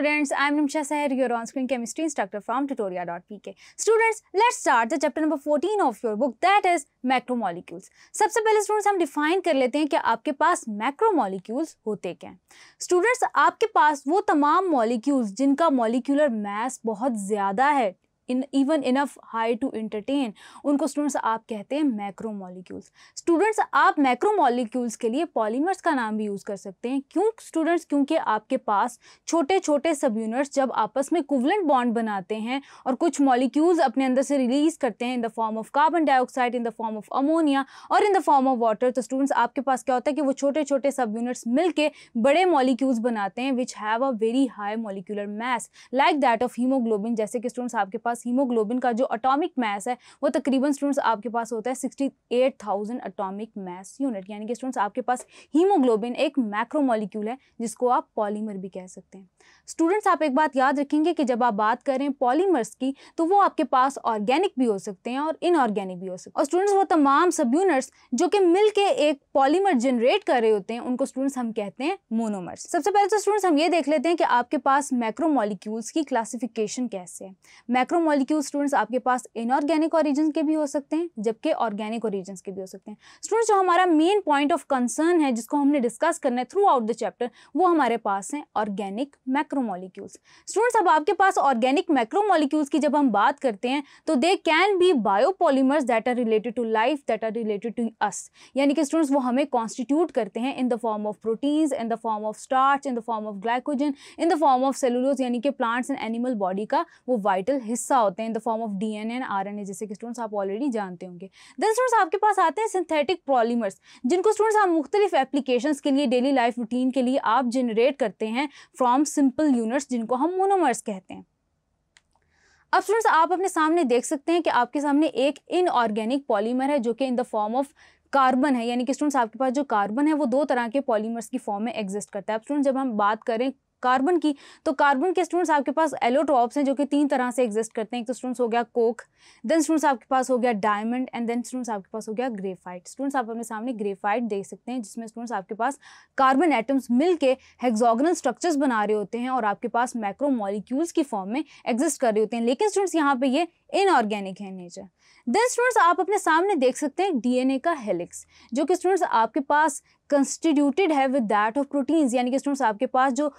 students, I am Nimsha Seher, your on-screen chemistry instructor from tutoria.pk. Students, let's start the chapter number 14 of your book that is macromolecules सबसे पहले students हम define कर लेते हैं कि आपके पास मैक्रोमोलिक्यूल्स होते क्या हैं स्टूडेंट्स आपके पास वो तमाम मॉलिक्यूल्स जिनका मॉलिक्यूलर मास बहुत ज़्यादा है in even enough high to entertain उनको स्टूडेंट्स आप कहते हैं मैक्रो मॉलिक्यूल्स स्टूडेंट्स आप मैक्रो मॉलिक्यूल्स के लिए पॉलीमर्स का नाम भी यूज़ कर सकते हैं क्यों स्टूडेंट्स क्योंकि आपके पास छोटे छोटे सब यूनिट्स जब आपस में कुवलेंट बॉन्ड बनाते हैं और कुछ मॉलिक्यूल्स अपने अंदर से रिलीज करते हैं in the form of carbon dioxide in the form of ammonia और in the form of water तो स्टूडेंट्स आपके पास क्या होता है कि वो छोटे छोटे सब यूनिट्स के बड़े मॉलिक्यूल्स बनाते हैं which have a very high molecular mass like that of haemoglobin जैसे कि स्टूडेंट्स आपके पास पास हीमोग्लोबिन का जो अटोमिक मैस है वो तकरीबन स्टूडेंट्स आपके पास होता है sixty eight thousand atomic mass unit यानी कि स्टूडेंट्स आपके पास हीमोग्लोबिन एक मैक्रोमोलिक्यूल है जिसको आप पॉलीमर भी कह सकते हैं स्टूडेंट्स आप एक बात याद रखेंगे कि जब आप बात करें पॉलीमर्स की तो वो आपके पास ऑर्गेनिक भी हो सकते हैं और इनऑर्गेनिक भी हो सकते हैं और स्टूडेंट्स वो तमाम सब यूनिट्स जो कि मिल के एक पॉलीमर जनरेट कर रहे होते हैं उनको स्टूडेंट्स हम कहते हैं मोनोमर्स सबसे पहले तो स्टूडेंट्स हम ये देख लेते हैं कि आपके पास मैक्रोमोलिक्यूल्स की क्लासिफिकेशन कैसे है मैक्रोमो मॉलिक्यूल स्टूडेंट्स आपके पास इनऑर्गेनिक ऑरिजन के भी हो सकते हैं जबकि ऑर्गेनिक ऑरिजन के भी हो सकते हैं स्टूडेंट्स जो हमारा मेन पॉइंट ऑफ कंसर्न है जिसको हमने डिस्कस करना है थ्रू आउट द चैप्टर वो हमारे पास हैं ऑर्गेनिक मैक्रोमोलिक्यूल्स स्टूडेंट्स अब आपके पास ऑर्गेनिक मैक्रोमोलिक्यूल्स की जब हम बात करते हैं तो they can be biopolymers that are related to life that are related to us यानी कि स्टूडेंट्स वो हमें कॉन्स्टिट्यूट करते हैं in the form of proteins in the form of starch in the form of glycogen in the form of cellulose यानी कि plants and animal body का वो वाइटल हिस्सा ज्यादा होते हैं in the form of D N and R N A जैसे कि स्टूडेंट्स आप ऑलरेडी जानते होंगे दैन स्टूडेंट्स आपके पास आते हैं सिंथेटिक पॉलीमर्स जिनको स्टूडेंट्स आप मुख्तलिफ एप्लीकेशन के लिए डेली लाइफ रूटीन के लिए आप जनरेट करते हैं फ्राम सिंपल यूनिट्स जिनको हम मोनोमर्स कहते हैं अब स्टूडेंट्स आप अपने सामने देख सकते हैं कि आपके सामने एक इनऑर्गेनिक पॉलीमर है जो कि in the form of carbon है यानी कि स्टूडेंट्स आपके पास जो कार्बन है वो दो तरह के पॉलीमर्स की फॉर्म में एग्जिस्ट करता है अब स्टूडेंट्स जब हम बात करें कार्बन की तो कार्बन के स्टूडेंट्स आपके पास एलोटॉप्स हैं जो कि तीन तरह से एग्जिस्ट करते हैं एक तो स्टूडेंट्स हो गया कोक देन स्टूडेंट्स आपके पास हो गया डायमंड एंड देन स्टूडेंट्स आपके पास हो गया ग्रेफाइट स्टूडेंट्स आप अपने सामने ग्रेफाइट देख सकते हैं जिसमें स्टूडेंट्स आपके पास कार्बन एटम्स मिल के हेक्सोगनल स्ट्रक्चर्स बना रहे होते हैं और आपके पास मैक्रोमोलिक्यूल्स की फॉर्म में एग्जिस्ट कर रहे होते हैं लेकिन स्टूडेंट्स यहाँ पे ये इनऑर्गेनिक है नेचर देन स्टूडेंट्स आप अपने सामने देख सकते हैं डीएनए का हेलिक्स जो कि स्टूडेंट्स आपके पास कंस्टिट्यूटेड है विद दैट ऑफ प्रोटीन्स यानी कि स्टूडेंट्स आपके पास जो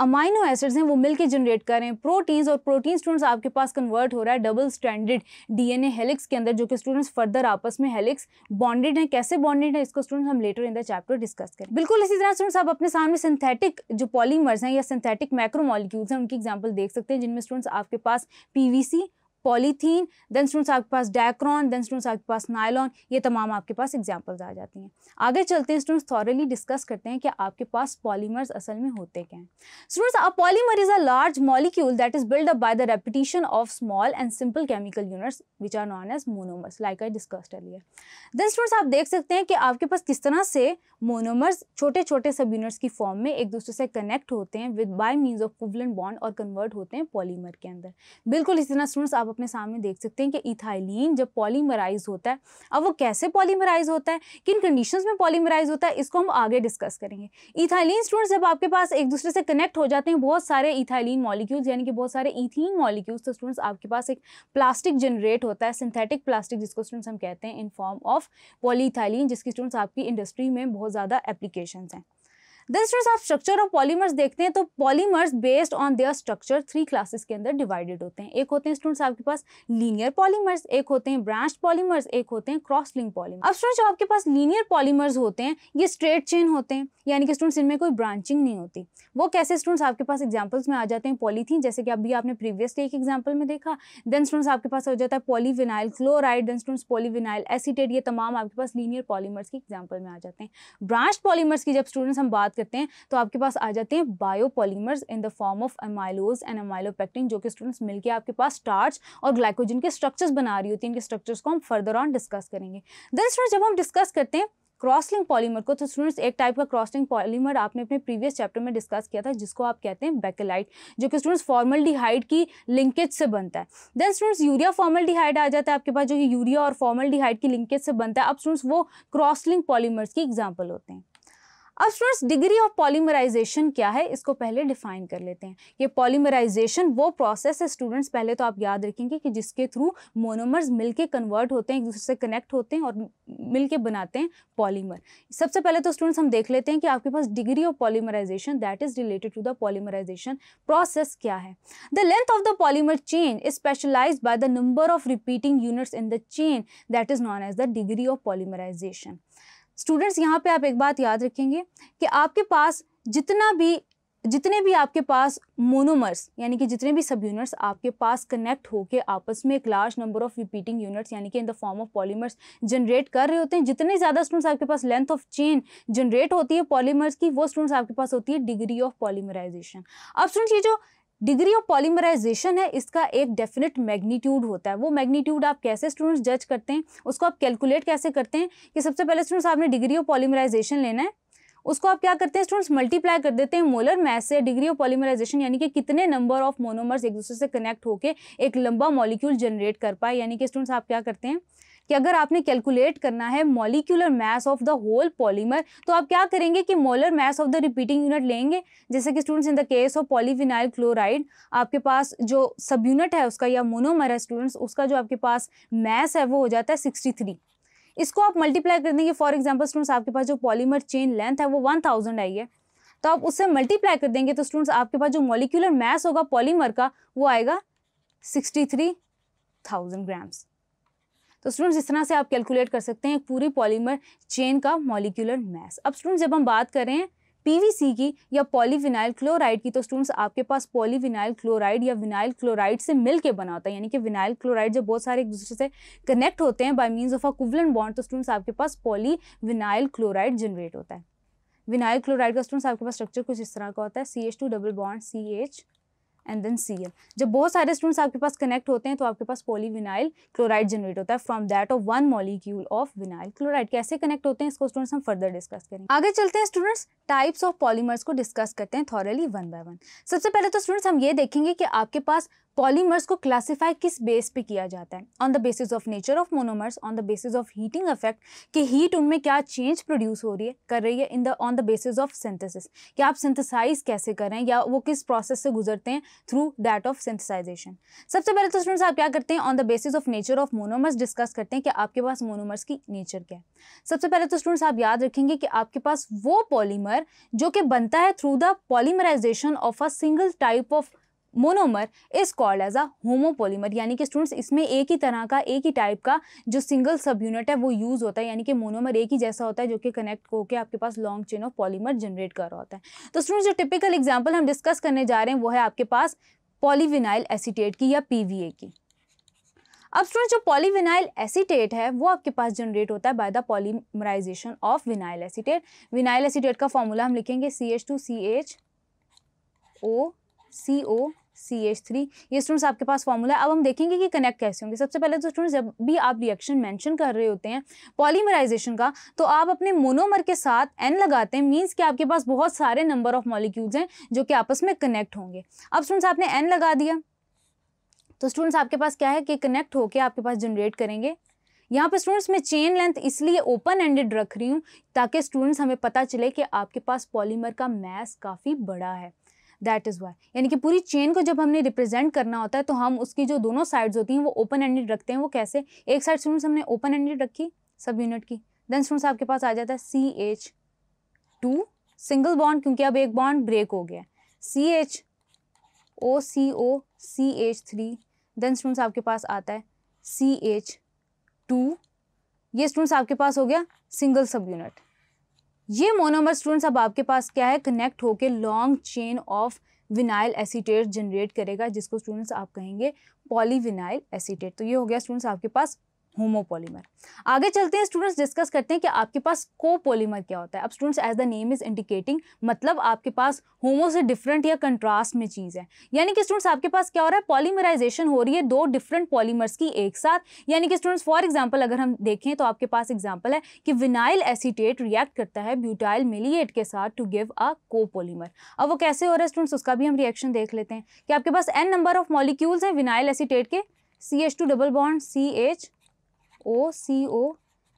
अमाइनो एसिड्स हैं वो मिलके जनरेट कर रहे हैं प्रोटीन्स और प्रोटीन स्टूडेंट्स आपके पास कन्वर्ट हो रहा है डबल स्टैंडर्ड डीएनए हेलिक्स के अंदर जो कि स्टूडेंट्स फर्दर आपस में हेलिक्स बॉन्डेड हैं कैसे बॉन्डेड है इसको स्टूडेंट्स हम later in the chapter discuss करें बिल्कुल इसी तरह स्टूडेंट्स आप अपने सामने सिंथेटिक जो पॉलीमर्स हैं या सिंथेटिक मैक्रोमोलिक्यूल्स हैं उनकी एग्जाम्पल देख सकते हैं जिनमें स्टूडेंट्स आपके पास सी पॉलीथीन देन स्टूडेंट्स आपके पास डायक्रॉन देन स्टूडेंट्स आपके पास नायलॉन ये तमाम आपके पास एग्जाम्पल्स आ जाती हैं आगे चलते हैं स्टूडेंट्स थॉरली डिस्कस करते हैं कि आपके पास पॉलीमर्स असल में होते क्या हैं students a polymer is a large molecule that is build up by the repetition of small and simple chemical units which are known as monomers like आई कर लिया देन स्टूडेंट्स आप देख सकते हैं कि आपके पास किस तरह से मोनोमर्स छोटे छोटे सब यूनिट्स की फॉर्म में एक दूसरे से कनेक्ट होते हैं with by means of covalent bond और कन्वर्ट होते हैं पॉलीमर के अंदर बिल्कुल इस तरह स्टूडेंट्स आप आप अपने सामने देख सकते हैं कि इथाइलिन जब पॉलीमराइज होता है अब वो कैसे पॉलीमराइज होता है किन कंडीशंस में पॉलीमराइज होता है इसको हम आगे डिस्कस करेंगे इथाइलिन स्टूडेंट्स जब आपके पास एक दूसरे से कनेक्ट हो जाते हैं बहुत सारे इथाइलिन मॉलिक्यूल्स यानी कि बहुत सारे इथिन मॉलिक्यूल्स तो स्टूडेंट्स आपके पास एक प्लास्टिक जनरेट होता है सिंथेटिक प्लास्टिक जिसको स्टूडेंट्स हम कहते हैं इन फॉर्म ऑफ पॉलीथाइलिन जिसकी स्टूडेंट्स आपकी इंडस्ट्री में बहुत ज़्यादा एप्लीकेशन हैं दिलचस्प आप स्ट्रक्चर ऑफ पॉलीमर्स देखते हैं तो polymers based on their structure three classes के अंदर डिवाइडेड होते हैं एक होते हैं स्टूडेंट्स आपके पास लीनियर पॉलीमर्स एक होते हैं ब्रांच पॉलीमर्स एक होते हैं क्रॉस लिंक पॉलीमर्स अब स्टूडेंट्स जो आपके पास लीनियर पॉलीमर्स होते हैं ये स्ट्रेट चेन होते हैं यानी कि स्टूडेंट्स इनमें कोई ब्रांचिंग नहीं होती वो कैसे स्टूडेंट्स आपके पास एग्जाम्पल्स में आ जाते हैं पॉलीथीन जैसे कि अभी आपने प्रीवियसली एक एग्जाम्पल में देखा देन स्टूडेंट्स आपके पास हो जाता है polyvinyl chloride then students polyvinyl acetate ये तमाम आपके पास लीनियर पॉलीमर्स के एग्जाम्पल में आ जाते हैं ब्रांच पॉलीमर्स की जब स्टूडेंट्स हम बात करते हैं तो आपके पास आ जाते हैं biopolymers in the form of amylose and amylopectin जो कि स्टूडेंट्स मिलकर आपके पास स्टार्च और ग्लाइकोजन के स्ट्रक्चर्स बना रही होती हैं इनके स्ट्रक्चर्स को हम फर्दर ऑन डिस्कस करेंगे दैन स्टूडेंट जब हम डिस्कस करते हैं क्रॉसलिंग पॉलीमर को तो स्टूडेंट्स एक टाइप का क्रॉसलिंग पॉलीमर आपने अपने प्रीवियस चैप्टर में डिस्कस किया था जिसको आप कहते हैं बेकेलाइट जो कि स्टूडेंट्स फॉर्मलडिहाइड की लिंकेज से बनता है देन स्टूडेंट्स यूरिया फॉर्मलडिहाइड आ जाता है आपके पास जो कि यूरिया और फॉर्मलडिहाइड की लिंकेज से बनता है अब स्टूडेंट्स वो क्रॉसलिंग पॉलीमर्स की एग्जाम्पल होते हैं अब स्टूडेंट्स डिग्री ऑफ पॉलीमराइजेशन क्या है इसको पहले डिफाइन कर लेते हैं ये पॉलीमराइजेशन वो प्रोसेस है स्टूडेंट्स पहले तो आप याद रखेंगे कि जिसके थ्रू मोनोमर्स मिलके कन्वर्ट होते हैं एक दूसरे से कनेक्ट होते हैं और मिलके बनाते हैं पॉलीमर सबसे पहले तो स्टूडेंट्स हम देख लेते हैं कि आपके पास degree of polymerisation that is related to the polymerisation process क्या है the length of the polymer chain is specialise by the number of repeating units in the chain that is known as the degree of polymerisation students यहाँ पे आप एक बात याद रखेंगे कि आपके पास जितना भी जितने भी आपके पास मोनोमर्स यानी कि जितने भी सब यूनिट्स आपके पास कनेक्ट होकर आपस में एक large number of repeating units यानी कि in the form of polymers generate कर रहे होते हैं जितने ज़्यादा स्टूडेंट्स आपके पास लेंथ ऑफ चेन जनरेट होती है पॉलीमर्स की वो स्टूडेंट्स आपके पास होती है डिग्री ऑफ पॉलीमराइजेशन अब स्टूडेंट्स ये जो डिग्री ऑफ पॉलीमराइजेशन है इसका एक डेफिनेट मैग्नीट्यूड होता है वो मैग्नीट्यूड आप कैसे स्टूडेंट्स जज करते हैं उसको आप कैलकुलेट कैसे करते हैं कि सबसे पहले स्टूडेंट्स आपने डिग्री ऑफ पॉलीमराइजेशन लेना है उसको आप क्या करते हैं स्टूडेंट्स मल्टीप्लाई कर देते हैं मोलर मैस से डिग्री ऑफ पॉलीमराइजेशन यानी कि कितने नंबर ऑफ मोनोमर्स एक दूसरे से कनेक्ट होकर एक लंबा मॉलिक्यूल जनरेट कर पाए यानी कि स्टूडेंट्स आप क्या करते हैं कि अगर आपने कैलकुलेट करना है molecular mass of the whole polymer तो आप क्या करेंगे कि molar mass of the repeating unit लेंगे जैसे कि students in the case of polyvinyl chloride आपके पास जो सब यूनिट है उसका या मोनोमर है स्टूडेंट्स उसका जो आपके पास मैस है वो हो जाता है सिक्सटी इसको आप मल्टीप्लाई कर देंगे फॉर एग्जाम्पल स्टूडेंट्स आपके पास जो पॉलीमर चेन लेंथ है वो वन थाउजेंड आई है तो आप उससे मल्टीप्लाई कर देंगे तो स्टूडेंट्स आपके पास जो मॉलिक्यूलर मैस होगा पॉलीमर का वो आएगा सिक्सटी थ्री थाउजेंड ग्राम्स तो स्टूडेंट्स इस तरह से आप कैलकुलेट कर सकते हैं पूरी पॉलीमर चेन का मॉलिकुलर मैस अब स्टूडेंट्स जब हम बात कर रहे हैं पीवीसी की या पॉलीविनाइल क्लोराइड की तो स्टूडेंट्स आपके पास पॉलीविनाइल क्लोराइड या विनाइल क्लोराइड से मिलके बना होता है यानी कि विनाइल क्लोराइड जब बहुत सारे एक दूसरे से कनेक्ट होते हैं by means of a covalent bond तो स्टूडेंट्स आपके पास पॉलीविनाइल क्लोराइड जनरेट होता है विनाइल क्लोराइड का स्टूडेंट्स आपके पास स्ट्रक्चर कुछ इस तरह का होता है C H two double bond C H and then C जब बहुत सारे स्टूडेंट्स आपके पास कनेक्ट होते हैं तो आपके पास पोलीविनाइल क्लोराइड जनरेट होता है from that of one molecule of vinyl chloride कैसे कनेक्ट होते हैं इसको स्टूडेंट्स हम फर्दर डिस्कस करेंगे आगे चलते हैं स्टूडेंट्स टाइप्स ऑफ पॉलीमर्स को डिस्कस करते हैं थॉरली वन बाय वन सबसे पहले तो स्टूडेंट्स हम ये देखेंगे कि आपके पास पॉलीमर्स को क्लासिफाई किस बेस पे किया जाता है on the basis of nature of monomers on the basis of heating effect कि हीट उनमें क्या चेंज प्रोड्यूस हो रही है कर रही है in the on the basis of synthesis कि आप सिंथेसाइज कैसे कर रहे हैं या वो किस प्रोसेस से गुजरते हैं थ्रू दैट ऑफ सिंथेसाइजेशन सबसे पहले तो स्टूडेंट्स आप क्या करते हैं on the basis of nature of monomers discuss करते हैं कि आपके पास मोनोमर्स की नेचर क्या है सबसे पहले तो स्टूडेंट्स आप याद रखेंगे कि आपके पास वो पॉलीमर जो कि बनता है through the polymerization of a single type of monomer is called as a homopolymer यानी कि स्टूडेंट्स इसमें एक ही तरह का एक ही टाइप का जो सिंगल सब यूनिट है वो यूज़ होता है यानी कि मोनोमर एक ही जैसा होता है जो कि कनेक्ट होकर आपके पास long chain of polymer generate कर रहा होता है तो स्टूडेंट्स जो टिपिकल एग्जाम्पल हम डिस्कस करने जा रहे हैं वो है आपके पास पॉलीविनाइल एसीटेट की या पी की अब स्टूडेंट जो पॉलीविनाइल एसीटेट है वो आपके पास जनरेट होता है by the polymerization of vinyl acetate vinyl acetate का फॉर्मूला हम लिखेंगे C H two C H O C O C H three ये स्टूडेंट्स आपके पास फॉर्मूला है अब हम देखेंगे कि कनेक्ट कैसे होंगे सबसे पहले तो स्टूडेंट्स जब भी आप रिएक्शन मेंशन कर रहे होते हैं पॉलीमराइजेशन का तो आप अपने मोनोमर के साथ एन लगाते हैं मीन्स कि आपके पास बहुत सारे नंबर ऑफ मॉलिक्यूल्स हैं जो कि आपस में कनेक्ट होंगे अब स्टूडेंट्स आपने एन लगा दिया तो स्टूडेंट्स आपके पास क्या है कि कनेक्ट होकर आपके पास जनरेट करेंगे यहाँ पे स्टूडेंट्स मैं चेन लेंथ इसलिए ओपन एंडेड रख रही हूँ ताकि स्टूडेंट्स हमें पता चले कि आपके पास पॉलीमर का मैस काफ़ी बड़ा है दैट इज़ वाई यानी कि पूरी चेन को जब हमने रिप्रेजेंट करना होता है तो हम उसकी जो दोनों साइड्स होती हैं वो ओपन एंडेड रखते हैं वो कैसे एक साइड स्टूडेंट्स हमने ओपन एंडेड रखी सब यूनिट की देन स्टूडेंट्स आपके पास आ जाता है C H two single bond क्योंकि अब एक बॉन्ड ब्रेक हो गया C H O C O C H three then students आपके पास आता है सी एच टू ये स्टूडेंट्स आपके पास हो गया सिंगल सब यूनिट ये मोनोमर स्टूडेंट्स अब आपके पास क्या है कनेक्ट होके long chain of vinyl acetate generate करेगा जिसको स्टूडेंट्स आप कहेंगे पॉलीविनाइल एसीटेट तो ये हो गया स्टूडेंट्स आपके पास होमोपोलीमर आगे चलते हैं स्टूडेंट्स डिस्कस करते हैं कि आपके पास कोपोलीमर क्या होता है अब students as the name is indicating मतलब आपके पास होमो से डिफरेंट या कंट्रास्ट में चीज़ है यानी कि स्टूडेंट्स आपके पास क्या हो रहा है पॉलीमराइजेशन हो रही है दो डिफरेंट पॉलीमर्स की एक साथ यानी कि स्टूडेंट्स फॉर एग्जाम्पल अगर हम देखें तो आपके पास एग्जाम्पल है कि विनाइल एसीटेट रिएक्ट करता है ब्यूटाइल मिलिएट के साथ टू गिव अ कोपोलीमर अब वो कैसे हो रहा है स्टूडेंट्स उसका भी हम रिएक्शन देख लेते हैं कि आपके पास एन नंबर ऑफ मॉलिक्यूल्स हैं विनाइल एसीटेट के C H two double bond C H O C O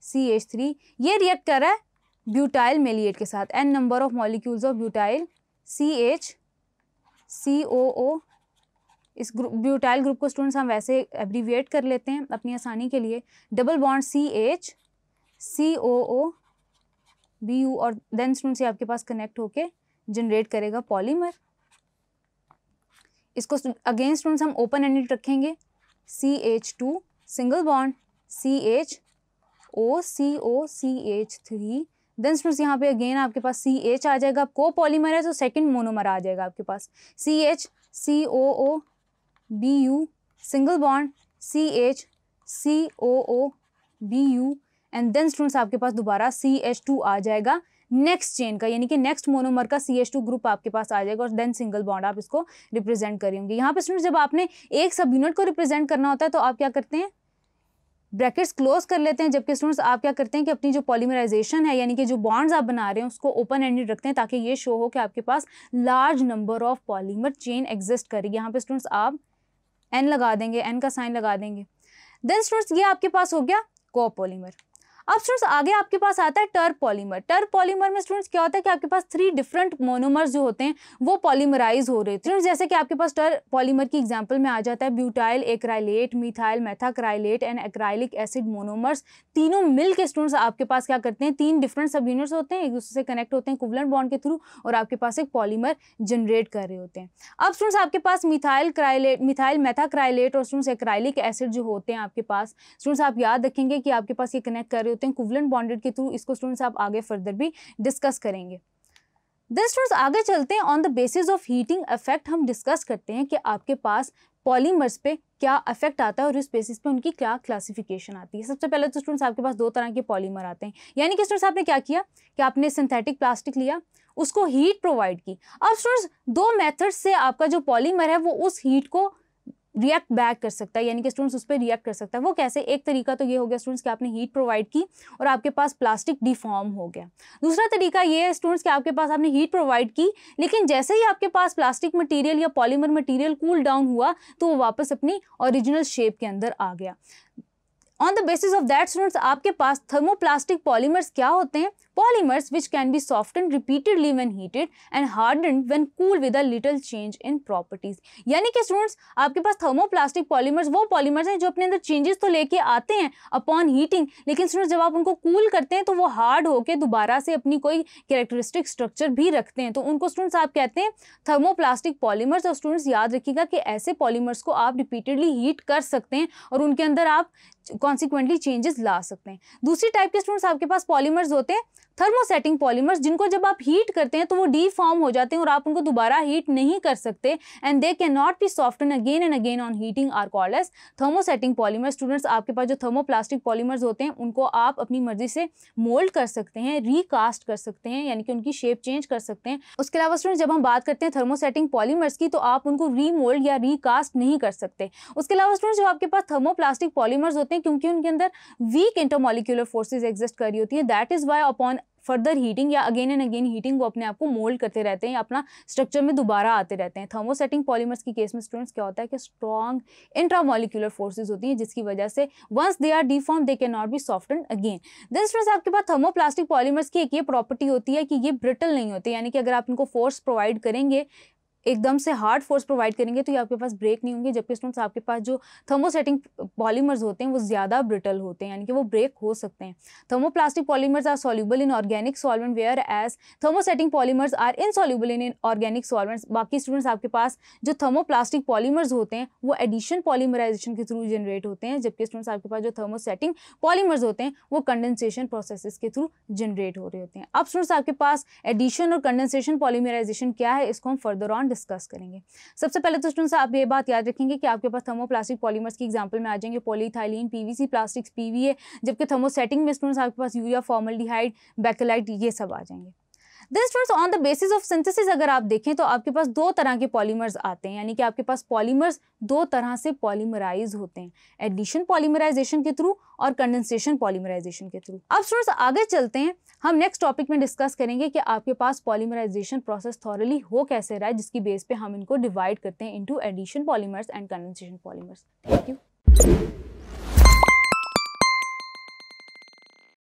C H three ये रिएक्ट कर रहा है ब्यूटाइल मेलिएट के साथ n number of molecules of butyl C H C O O इस group butyl group को students हम वैसे एब्रीविएट कर लेते हैं अपनी आसानी के लिए double bond C H C O O B U और देन स्टूडेंट्स ये आपके पास कनेक्ट होके जनरेट करेगा पॉलीमर इसको अगेन स्टूडेंट्स हम ओपन एंडेड रखेंगे C H two single bond C H O C O C H three then students यहाँ पे अगेन आपके पास सी एच आ जाएगा को पॉलीमर है तो सेकेंड मोनोमर आ जाएगा आपके पास C H C O O B U single bond C H C O O B U and then students आपके पास दोबारा सी एच टू आ जाएगा नेक्स्ट चेन का यानी कि नेक्स्ट मोनोमर का सी एच टू ग्रुप आपके पास आ जाएगा और देन सिंगल बॉन्ड आप इसको रिप्रेजेंट करेंगे यहाँ पे स्टूडेंट्स जब आपने एक सब यूनिट को रिप्रेजेंट करना होता है तो आप क्या करते हैं ब्रैकेट्स क्लोज कर लेते हैं जबकि स्टूडेंट्स आप क्या करते हैं कि अपनी जो पॉलीमराइजेशन है यानी कि जो बॉन्ड्स आप बना रहे हैं उसको ओपन एंडेड रखते हैं ताकि ये शो हो कि आपके पास large number of polymer chain exist करेगी यहाँ पे स्टूडेंट्स आप एन लगा देंगे एन का साइन लगा देंगे देन स्टूडेंट्स ये आपके पास हो गया कोपोलीमर अब स्टूडेंट्स आगे आपके पास आता है टर्प पॉलीमर टर्प पॉलीमर में स्टूडेंट्स क्या होता है कि आपके पास थ्री डिफरेंट मोनोमर्स जो होते हैं वो पॉलीमराइज हो रहे हैं जैसे कि आपके पास टर्प पॉलीमर की एग्जाम्पल में आ जाता है butyl acrylate methyl methacrylate and acrylic acid monomers तीनों मिल के स्टूडेंट्स आपके पास क्या करते हैं तीन डिफरेंट सब यूनिट्स होते हैं एक दूसरे से कनेक्ट होते हैं कुबलन बॉन्ड के थ्रू और आपके पास एक पॉलीमर जनरेट कर रहे होते हैं अब स्टूडेंट्स आपके पास मिथाइल क्राइलेट मिथाइल मैथाक्राइलेट और स्टूडेंट्स एक्राइलिक एसिड जो होते हैं आपके पास स्टूडेंट्स आप याद रखेंगे कि आपके पास ये कनेक्ट कर रहे होते हैं कुवलन बॉन्डेड के थ्रू इसको स्टूडेंट्स आप आगे फर्दर भी डिस्कस करेंगे दिस स्टूडेंट्स आगे चलते हैं on the basis of heating effect हम डिस्कस करते हैं कि आपके पास पॉलीमर्स पे क्या इफेक्ट आता है और इस बेसिस पे उनकी क्या क्लासिफिकेशन आती है सबसे पहले तो स्टूडेंट्स आपके पास दो तरह के पॉलीमर आते हैं यानी कि स्टूडेंट्स आपने क्या किया कि आपने सिंथेटिक प्लास्टिक लिया उसको हीट प्रोवाइड की अब स्टूडेंट्स दो मेथड से आपका जो पॉलीमर है वो उस हीट को रिएक्ट बैक कर सकता है यानी कि स्टूडेंट्स उस पर रिएक्ट कर सकता है वो कैसे एक तरीका तो ये हो गया स्टूडेंट्स कि आपने हीट प्रोवाइड की और आपके पास प्लास्टिक डिफॉर्म हो गया दूसरा तरीका ये है स्टूडेंट्स कि आपके पास आपने हीट प्रोवाइड की लेकिन जैसे ही आपके पास प्लास्टिक मटीरियल या पॉलीमर मटीरियल कूल डाउन हुआ तो वो वापस अपनी ओरिजिनल शेप के अंदर आ गया on the basis of that students आपके पास थर्मोप्लास्टिक पॉलीमर्स क्या होते हैं polymers which can be softened repeatedly when heated and hardened when cooled with a little change in properties यानी कि स्टूडेंट्स आपके पास थर्मोप्लास्टिक पॉलीमर्स वो पॉलीमर्स हैं जो अपने अंदर चेंजेस तो लेके आते हैं अपॉन हीटिंग लेकिन स्टूडेंट्स जब आप उनको कूल cool करते हैं तो वो हार्ड होकर दोबारा से अपनी कोई कैरेक्टरिस्टिक स्ट्रक्चर भी रखते हैं तो उनको स्टूडेंट्स आप कहते हैं थर्मोप्लास्टिक पॉलीमर्स और स्टूडेंट्स याद रखिएगा कि ऐसे पॉलीमर्स को आप रिपीटेडली हीट कर सकते हैं और उनके अंदर आप कॉन्सिक्वेंटली चेंजेस ला सकते हैं दूसरी टाइप के स्टूडेंट्स आपके पास पॉलीमर्स होते हैं थर्मोसेटिंग पॉलीमर्स जिनको जब आप हीट करते हैं तो वो डीफॉर्म हो जाते हैं और आप उनको दोबारा हीट नहीं कर सकते and they can not be soften again and again on heating are called as thermosetting polymer students आपके पास जो थर्मोप्लास्टिक पॉलीमर्स होते हैं उनको आप अपनी मर्जी से मोल्ड कर सकते हैं रिकास्ट कर सकते हैं यानी कि उनकी शेप चेंज कर सकते हैं उसके अलावा स्टूडेंट्स जब हम बात करते हैं थर्मोसेटिंग पॉलीमर्स की तो आप उनको रीमोल्ड या रिकास्ट नहीं कर सकते उसके अलावा स्टूडेंट्स जो आपके पास थर्मोप्लास्टिक पॉलीमर्स होते हैं क्योंकि उनके अंदर वीक इंटरमोलिकुलर फोर्सेज एग्जिस्ट कर रही होती है that is why upon further heating या अगेन एंड अगेन हीटिंग वो अपने आप को मोल्ड करते रहते हैं या अपना स्ट्रक्चर में दोबारा आते रहते हैं थर्मोसेटिंग पॉलीमर्स की केस में स्टूडेंट्स क्या होता है कि स्ट्रॉन्ग इंट्रामोलिकुलर फोर्सेज होती हैं जिसकी वजह से once they are deform they can not be soft and again then students आपके पास थर्मोप्लास्टिक पॉलीमर्स की एक ये प्रॉपर्टी होती है कि ये ब्रिटल नहीं होते यानी कि अगर आप इनको फोर्स प्रोवाइड करेंगे एकदम से हार्ड फोर्स प्रोवाइड करेंगे तो ये आपके पास ब्रेक नहीं होंगे जबकि स्टोन्स आपके पास जो थर्मोसेटिंग पॉलीमर्स होते हैं वो ज़्यादा ब्रिटल होते हैं यानी कि वो ब्रेक हो सकते हैं thermoplastic polymers are soluble in organic solvent whereas thermosetting polymers are soluble in organic solvents बाकी स्टूडेंट्स आपके पास जो थर्मोप्लास्टिक पॉलीमर्स होते हैं वो एडिशन पॉलीमराइजेशन के थ्रू जनरेट होते हैं जबकि स्टूडेंट्स आपके पास जो थर्मोसेटिंग पॉलीमर्स होते हैं वो कंडेंसेशन प्रोसेस के थ्रू जनरेट हो रहे होते हैं अब स्टूडेंट्स आपके पास एडिशन और कंडेंसेशन पॉलीमराइजेशन क्या है इसको हम फर्दर ऑन डिस्कस करेंगे सबसे पहले तो स्टूडेंट्स आप ये बात याद रखेंगे कि आपके पास थर्मोप्लास्टिक पॉलीमर्स की एग्जाम्पल में आ जाएंगे पॉलीथाइलिन पीवीसी प्लास्टिक्स पीवीए जबकि थर्मोसेटिंग में स्टूडेंट्स आपके पास यूरिया फॉर्मलडिहाइड बैकेलाइट ये सब आ जाएंगे this drugs on the basis of synthesis अगर आप देखें तो आपके पास दो तरह के पॉलीमर्स आते हैं यानी कि आपके पास पॉलीमर्स दो तरह से पॉलीमराइज होते हैं एडिशन पॉलीमराइजेशन के थ्रू और कंडेंसेशन पॉलीमराइजेशन के थ्रू अब स्टूडेंट्स आगे चलते हैं हम नेक्स्ट टॉपिक में डिस्कस करेंगे कि आपके पास पॉलीमराइजेशन प्रोसेस थॉरली हो कैसे रहा है जिसकी बेस पे हम इनको डिवाइड करते हैं into addition polymers and condensation polymers thank you